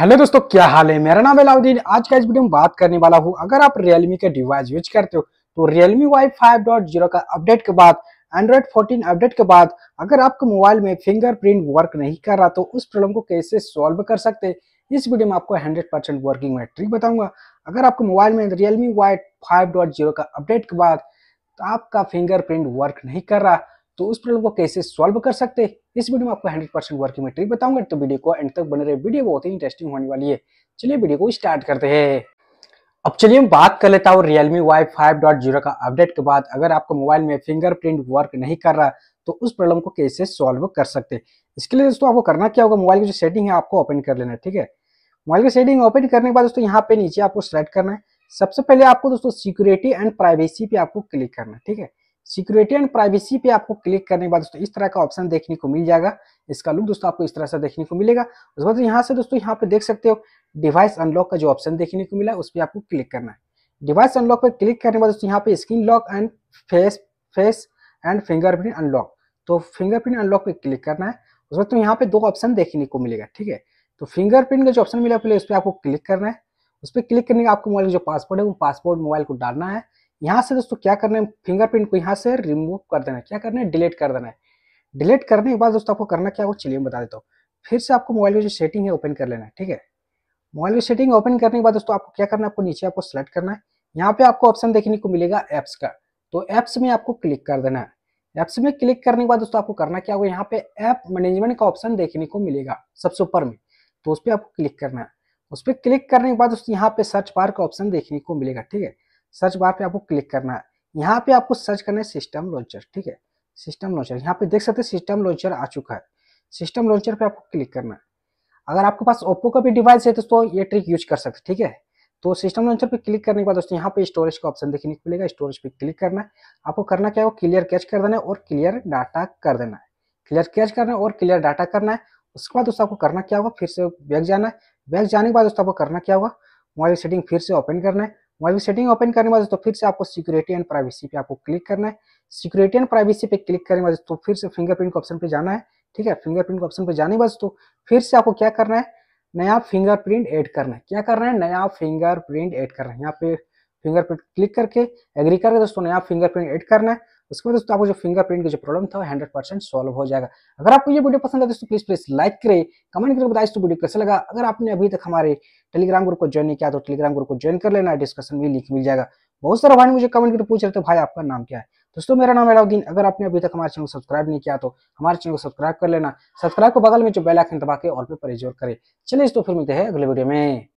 hello दोस्तों क्या हाल है मेरा नाम है आज का इस वीडियो में बात करने वाला हूँ अगर आप रियलमी का डिवाइस यूज करते हो तो Realme Y five dot zero का अपडेट के बाद एंड्रॉइड 14 अपडेट के बाद अगर आपके मोबाइल में फिंगरप्रिंट वर्क नहीं कर रहा तो उस प्रॉब्लम को कैसे सॉल्व कर सकते हैं इस वीडियो में आपको हंड्रेड परसेंट वर्किंग में ट्रिक बताऊंगा अगर आपके मोबाइल में Realme Y five dot zero का अपडेट के बाद तो आपका फिंगरप्रिंट वर्क नहीं कर रहा तो उस प्रॉब्लम को कैसे सॉल्व कर सकते हैं इस वीडियो में आपको 100 परसेंट वर्किंग में बताऊंगा तो वीडियो को एंड तक बने रहे वीडियो बहुत ही इंटरेस्टिंग होने वाली है चलिए वीडियो को स्टार्ट करते हैं अब चलिए हम बात कर लेता हूँ Realme Y 5.0 का अपडेट के बाद अगर आपका मोबाइल में फिंगरप्रिंट वर्क नहीं कर रहा तो उस प्रॉब्लम को कैसे सॉल्व कर सकते हैं इसके लिए दोस्तों आपको करना क्या होगा मोबाइल की जो सेटिंग है आपको ओपन कर लेना है ठीक है मोबाइल की सेटिंग ओपन करने के बाद दोस्तों यहाँ पे नीचे आपको सेलेक्ट करना है सबसे पहले आपको दोस्तों सिक्योरिटी एंड प्राइवेसी पे आपको क्लिक करना है ठीक है सिक्योरिटी एंड प्राइवेसी पे आपको क्लिक करने के बाद दोस्तों इस तरह का ऑप्शन देखने को मिल जाएगा इसका लुक दोस्तों आपको इस तरह से देखने को मिलेगा उसके बाद यहाँ से दोस्तों यहाँ पे देख सकते हो डिवाइस अनलॉक का जो ऑप्शन देखने को मिला उस पर आपको क्लिक करना है डिवाइस अनलॉक पर क्लिक करने के बाद दोस्तों यहाँ पे screen lock and face face and fingerprint unlock तो फिंगरप्रिंट अनलॉक पर क्लिक करना है उसके बाद तो यहाँ पे दो ऑप्शन देखने को मिलेगा ठीक है तो फिंगरप्रिंट का जो ऑप्शन मिला उस पर आपको क्लिक करना है उस पर क्लिक करने का आपको मोबाइल का जो पासवर्ड है वो पासवर्ड मोबाइल को डालना है यहाँ से दोस्तों क्या करना है फिंगरप्रिंट को यहाँ से रिमूव कर देना है क्या करना है डिलीट कर देना है डिलीट करने के बाद दोस्तों आपको करना क्या वो चलिए मैं बता देता हूँ फिर से आपको मोबाइल में जो सेटिंग है ओपन कर लेना है ठीक है मोबाइल में सेटिंग ओपन करने के बाद दोस्तों आपको क्या करना है आपको नीचे आपको सेलेक्ट करना है यहाँ पे आपको ऑप्शन देखने को मिलेगा एप्स का तो एप्स में आपको क्लिक कर देना है एप्स में क्लिक करने के बाद दोस्तों आपको करना क्या होगा यहाँ पे ऐप मैनेजमेंट का ऑप्शन देखने को मिलेगा सबसे ऊपर में तो उस पर आपको क्लिक करना है उस पर क्लिक करने के बाद दोस्तों यहाँ पे सर्च बार का ऑप्शन देखने को मिलेगा ठीक है सर्च बार पे आपको क्लिक करना है यहाँ पे आपको सर्च करना है सिस्टम लॉन्चर ठीक है सिस्टम लॉन्चर यहाँ पे देख सकते हैं सिस्टम लॉन्चर आ चुका है सिस्टम लॉन्चर पे आपको क्लिक करना है अगर आपके पास ओप्पो का भी डिवाइस है तो, ये ट्रिक यूज कर सकते ठीक है तो सिस्टम लॉन्चर पे क्लिक करने के बाद दोस्तों यहाँ पे स्टोरेज का ऑप्शन देखने को मिलेगा स्टोरेज पे क्लिक करना है आपको करना क्या है वो क्लियर कैच कर देना है और क्लियर डाटा कर देना है क्लियर कैच करना है और क्लियर डाटा करना है उसके बाद दोस्तों आपको करना क्या होगा फिर से बैग जाना है बैग जाने के बाद दोस्तों आपको करना क्या होगा मोबाइल सेटिंग फिर से ओपन करना है वहाँ भी सेटिंग ओपन करने वाले तो फिर से आपको सिक्योरिटी एंड प्राइवेसी पे आपको क्लिक करना है सिक्योरिटी एंड प्राइवेसी पे क्लिक करने वाले तो फिर से फिंगरप्रिंट के ऑप्शन पे जाना है ठीक है फिंगरप्रिंट के ऑप्शन पे जाने वाले तो फिर से आपको क्या करना है नया फिंगरप्रिंट ऐड करना है क्या करना है नया फिंगरप्रिंट ऐड करना है यहाँ पे फिंगरप्रिंट क्लिक करके एग्री करके दोस्तों नया फिंगरप्रिंट एड करना है उसके बाद दोस्तों आपको जो फिंगरप्रिंट की जो प्रॉब्लम था हंड्रेड परसेंट सॉल्व हो जाएगा अगर आपको ये वीडियो पसंद है दोस्तों प्लीज प्लीज लाइक करें कमेंट करके बताइए तो वीडियो कैसे लगा अगर आपने अभी तक हमारे टेलीग्राम ग्रुप को ज्वाइन नहीं किया तो टेलीग्राम ग्रुप को ज्वाइन कर लेना डिस्कशन में लिख मिल जाएगा बहुत सारा भाई मुझे कमेंट करके पूछ रहे थे भाई आपका नाम क्या है दोस्तों मेरा नाम अलाउद्दीन अगर आपने अभी तक हमारे चैनल को सब्सक्राइब नहीं किया तो हमारे चैनल को सब्सक्राइब कर लेना सब्सक्राइब को बगल में जो बेल आइकन दबा के और पे पर करें चलिए तो फिर मिलते हैं अगले वीडियो में